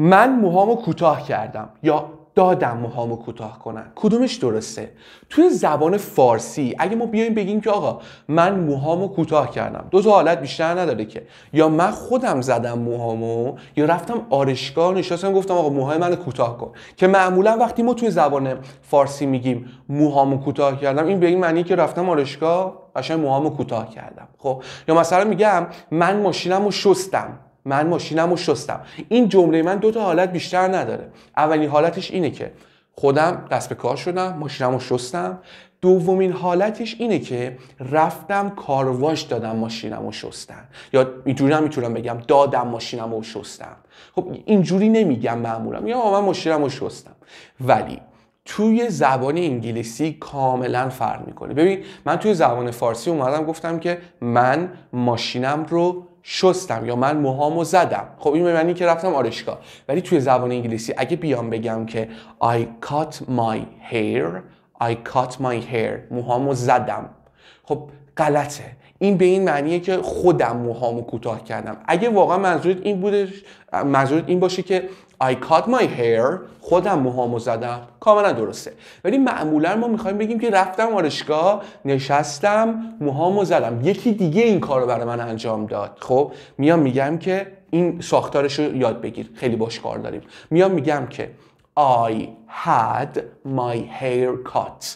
من موهامو کوتاه کردم یا دادم موهامو کوتاه کنن کدومش درسته توی زبان فارسی اگه ما بیایم بگیم که آقا من موهامو کوتاه کردم دو تا حالت بیشتر نداره که یا من خودم زدم موهامو یا رفتم آرشگاه نشستم گفتم آقا موهای منو کوتاه کن که معمولا وقتی ما توی زبان فارسی میگیم موهامو کوتاه کردم این به این معنی که رفتم آرشگاه قشنگ موهامو کوتاه کردم خب یا مثلا میگم من ماشینمو شستم من ماشینم رو شستم این جمله من دو تا حالت بیشتر نداره اولین حالتش اینه که خودم دست به کار شدم ماشینم رو شستم دومین حالتش اینه که رفتم کارواش دادم ماشینم رو شستم یا اینجوری هم میتونم بگم دادم ماشینم رو شستم خب اینجوری نمیگم معمولم یا من ماشینم رو شستم ولی توی زبان انگلیسی کاملا فرق میکنه ببین من توی زبان فارسی اومدم گفتم که من ماشینم رو شستم یا من موهامو زدم خب این به معنی که رفتم آرشگاه ولی توی زبان انگلیسی اگه بیام بگم که I cut my hair I cut my hair موهامو زدم خب غلطه این به این معنیه که خودم موهامو کوتاه کردم اگه واقعا منظورت این بودش منظورت این باشه که I cut my hair خودم موهامو زدم کاملا درسته ولی معمولا ما میخوایم بگیم که رفتم آرشگاه نشستم موهامو زدم یکی دیگه این کارو رو برای من انجام داد خب میام میگم که این ساختارش رو یاد بگیر خیلی باش کار داریم میام میگم که I had my hair cut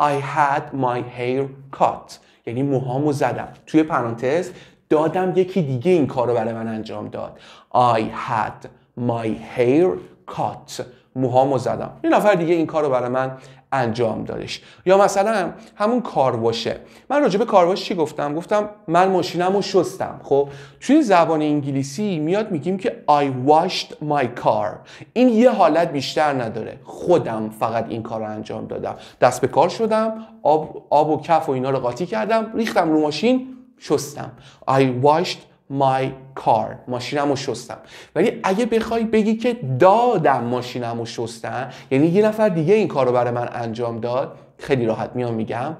I had my hair cut یعنی موهامو زدم توی پرانتز دادم یکی دیگه این کار رو برای من انجام داد I had My hair cut موهامو زدم یه نفر دیگه این کار رو برای من انجام دادش یا مثلا همون کارواشه من راجع به کارواش چی گفتم گفتم من ماشینم رو شستم خب توی زبان انگلیسی میاد میگیم که I washed my car این یه حالت بیشتر نداره خودم فقط این کار رو انجام دادم دست به کار شدم آب, آب و کف و اینا رو قاطی کردم ریختم رو ماشین شستم I washed my car ماشینم رو شستم ولی اگه بخوای بگی که دادم ماشینم رو شستم یعنی یه نفر دیگه این کار رو برای من انجام داد خیلی راحت میام میگم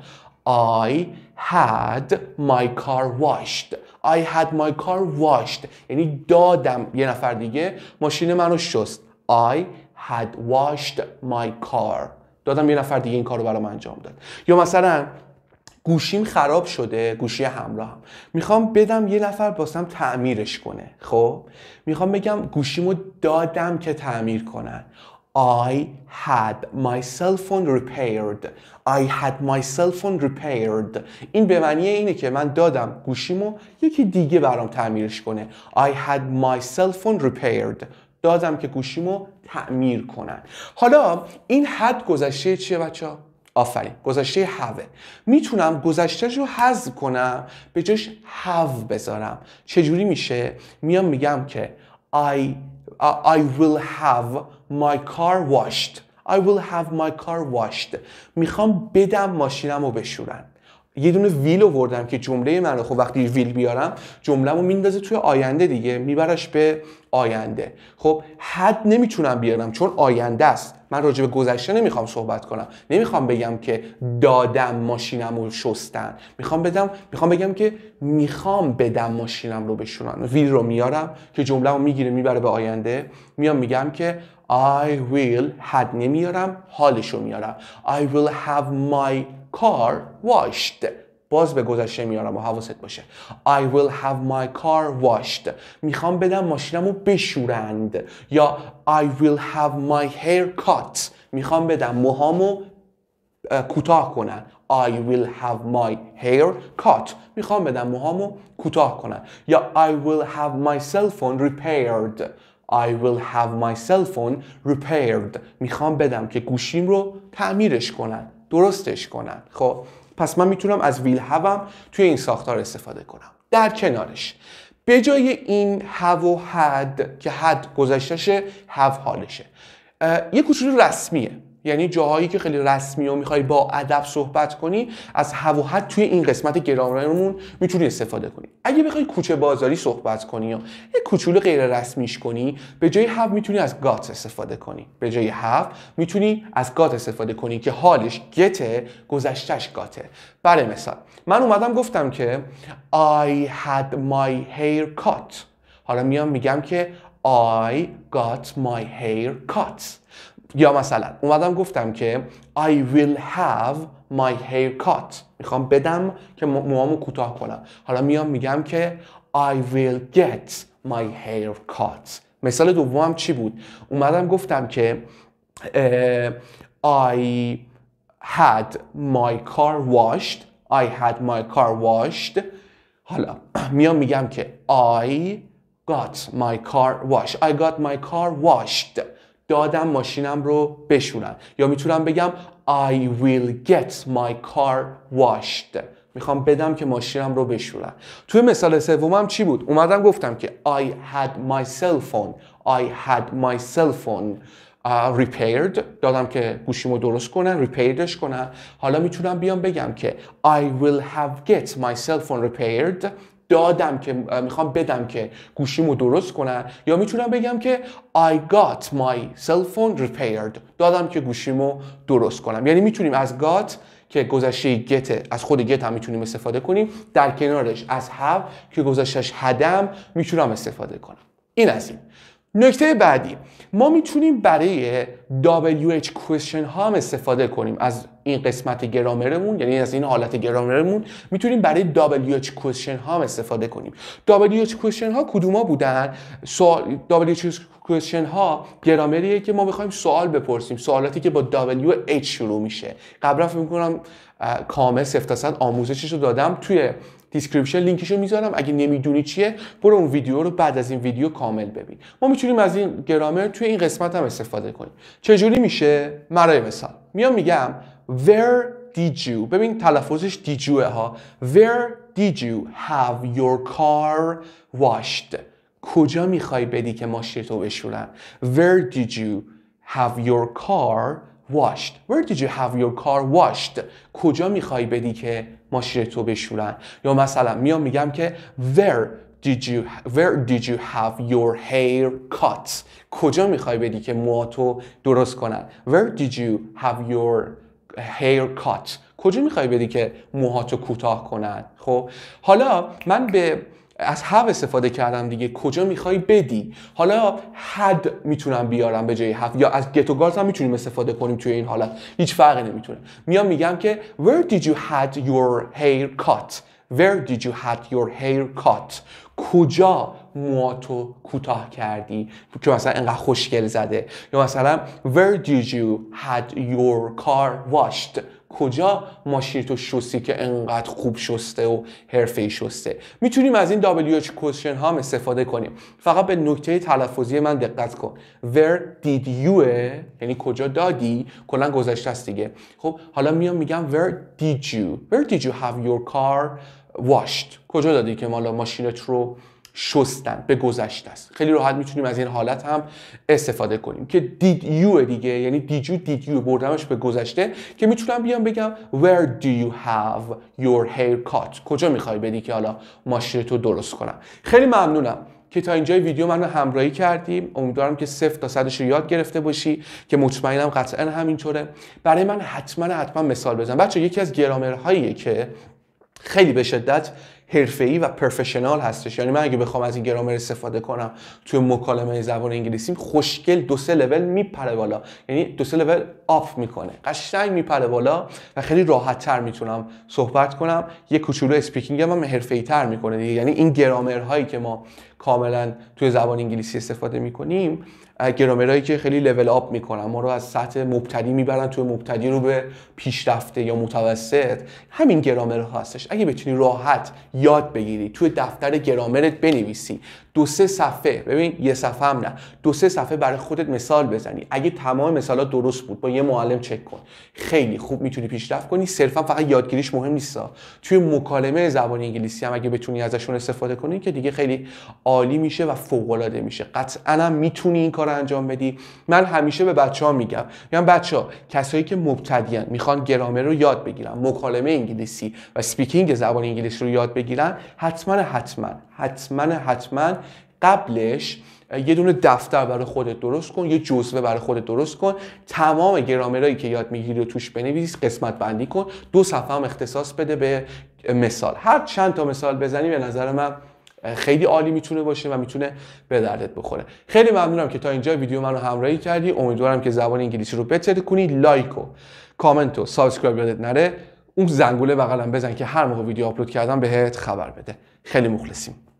I had my car washed I had my car washed یعنی دادم یه نفر دیگه ماشین من رو شست I had washed my car دادم یه نفر دیگه این کار رو برام انجام داد یا مثلا گوشیم خراب شده گوشی همراه میخوام بدم یه نفر باسم تعمیرش کنه خب میخوام بگم گوشیمو دادم که تعمیر کنن I had my cell phone repaired I had my cell phone repaired این به معنی اینه که من دادم گوشیمو یکی دیگه برام تعمیرش کنه I had my cell phone repaired دادم که گوشیمو تعمیر کنن حالا این حد گذشته چیه بچه ها؟ آفرین گذشته هوه میتونم گذشتهش رو حذف کنم به جاش هاو بذارم چجوری میشه میام میگم که I, I will have my car washed I will have my car washed میخوام بدم ماشینم رو بشورن یه دونه ویل وردم که جمله منو خب وقتی ویل بیارم رو میندازه توی آینده دیگه میبرش به آینده خب حد نمیتونم بیارم چون آینده است من راجع به گذشته نمیخوام صحبت کنم نمیخوام بگم که دادم ماشینم رو شستن میخوام بدم میخوام بگم که میخوام بدم ماشینم رو بشونن ویل رو میارم که جمله رو میگیره میبره به آینده میام میگم که I will حد نمیارم حالش رو میارم I will have my car washed باز به گذشته میارم و حواست باشه I will have my car washed میخوام بدم رو بشورند یا I will have my hair cut میخوام بدم موهامو کوتاه کنن I will have my hair cut میخوام بدم موهامو کوتاه کنن یا I will have my cell phone repaired I will have my cell phone repaired میخوام بدم که گوشیم رو تعمیرش کنن درستش کنن خب پس من میتونم از ویل هوم توی این ساختار استفاده کنم در کنارش به جای این هو و حد که حد گذشتش هو حالشه یه کوچولو رسمیه یعنی جاهایی که خیلی رسمی و میخوای با ادب صحبت کنی از هواحت توی این قسمت گرامرمون میتونی استفاده کنی اگه بخوای کوچه بازاری صحبت کنی یا یه کوچولو غیر رسمیش کنی به جای هف میتونی از گات استفاده کنی به جای هف میتونی از گات استفاده کنی که حالش گته گذشتش گاته برای مثال من اومدم گفتم که I had my hair cut حالا میام میگم که I got my hair cut یا مثلا اومدم گفتم که I will have my hair cut میخوام بدم که موامو کوتاه کنم حالا میام میگم که I will get my hair cut مثال دومم چی بود اومدم گفتم که I had my car washed I had my car washed حالا میام میگم که I got my car washed I got my car washed دادم ماشینم رو بشورن یا میتونم بگم I will get my car washed میخوام بدم که ماشینم رو بشورن توی مثال سومم چی بود اومدم گفتم که I had my cell phone I had my cell phone repaired دادم که گوشیمو درست کنن repairedش کنن حالا میتونم بیام بگم که I will have get my cell phone repaired دادم که میخوام بدم که گوشیمو درست کنن یا میتونم بگم که I got my cell phone repaired دادم که گوشیمو درست کنم یعنی میتونیم از got که گذشته get از خود get هم میتونیم استفاده کنیم در کنارش از have که گذشتهش هدم میتونم استفاده کنم این از این نکته بعدی ما میتونیم برای WH question ها هم استفاده کنیم از این قسمت گرامرمون یعنی از این حالت گرامرمون میتونیم برای WH question ها هم استفاده کنیم WH question ها کدوما بودن سوال WH question ها گرامریه که ما میخوایم سوال بپرسیم سوالاتی که با WH شروع میشه قبلا فکر میکنم کامل سفتاست آموزشش رو دادم توی دیسکریپشن لینکشو میذارم اگه نمیدونی چیه برو اون ویدیو رو بعد از این ویدیو کامل ببین ما میتونیم از این گرامر توی این قسمت هم استفاده کنیم چجوری میشه مرای مثال میام میگم where did you ببین تلفظش دیجوه ها where did you have your car washed کجا میخوای بدی که ماشین تو بشورن where did you have your car washed where did you have your car washed کجا میخوای بدی که ماشین تو بشورن یا مثلا میام میگم که where did you where did you have your hair cut کجا میخوای بدی که مواتو درست کنن where did you have your hair cut کجا میخوای بدی که موهاتو کوتاه کنن خب حالا من به از هب استفاده کردم دیگه کجا میخوای بدی حالا حد میتونم بیارم به جای هفت یا از گت و هم میتونیم استفاده کنیم توی این حالت هیچ فرقی نمیتونه میام میگم که where did you had your hair cut where did you had your hair cut کجا مواتو کوتاه کردی که مثلا انقدر خوشگل زده یا مثلا where did you had your car washed کجا ماشین تو شستی که انقدر خوب شسته و حرفه‌ای شسته میتونیم از این WH question ها استفاده کنیم فقط به نکته تلفظی من دقت کن where did you یعنی کجا دادی کلا گذشته است دیگه خب حالا میام میگم where did you where did you have your car washed کجا دادی که مالا ماشینت رو شستن به گذشته است خیلی راحت میتونیم از این حالت هم استفاده کنیم که did you دیگه یعنی did you did you بردمش به گذشته که میتونم بیام بگم where do you have your haircut کجا میخوای بدی که حالا ماشین تو درست کنم خیلی ممنونم که تا اینجای ویدیو منو همراهی کردیم امیدوارم که صفر تا صدش رو یاد گرفته باشی که مطمئنم قطعا همینطوره برای من حتما حتما مثال بزن بچه یکی از گرامرهاییه که خیلی به شدت ای و پرفشنال هستش یعنی من اگه بخوام از این گرامر استفاده کنم توی مکالمه زبان انگلیسی خوشگل دو سه لول میپره بالا یعنی دو سه لول آپ میکنه قشنگ میپره بالا و خیلی راحت تر میتونم صحبت کنم یه کوچولو اسپیکینگ هم ای تر میکنه دیگه یعنی این گرامر هایی که ما کاملا توی زبان انگلیسی استفاده میکنیم گرامرایی که خیلی لول آپ میکنن ما رو از سطح مبتدی میبرن توی مبتدی رو به پیشرفته یا متوسط همین گرامر هستش اگه بتونی راحت یاد بگیری توی دفتر گرامرت بنویسی دو سه صفحه ببین یه صفحه هم نه دو سه صفحه برای خودت مثال بزنی اگه تمام مثالات درست بود با یه معلم چک کن خیلی خوب میتونی پیشرفت کنی صرفا فقط یادگیریش مهم نیست توی مکالمه زبان انگلیسی هم اگه بتونی ازشون استفاده کنی که دیگه خیلی عالی میشه و فوق العاده میشه قطعا هم میتونی این کار رو انجام بدی من همیشه به بچه ها میگم میگم بچه ها کسایی که مبتدیان میخوان گرامر رو یاد بگیرن مکالمه انگلیسی و سپیکینگ زبان انگلیسی رو یاد بگیرن حتما حتما حتما حتما قبلش یه دونه دفتر برای خودت درست کن یه جزوه برای خودت درست کن تمام گرامرایی که یاد میگیری رو توش بنویس قسمت بندی کن دو صفحه هم اختصاص بده به مثال هر چند تا مثال بزنی به نظر من خیلی عالی میتونه باشه و میتونه به دردت بخوره خیلی ممنونم که تا اینجا ویدیو من رو همراهی کردی امیدوارم که زبان انگلیسی رو بهتر کنی لایک و کامنت و سابسکرایب یادت نره اون زنگوله بغلم بزن که هر موقع ویدیو آپلود کردم بهت خبر بده خیلی مخلصیم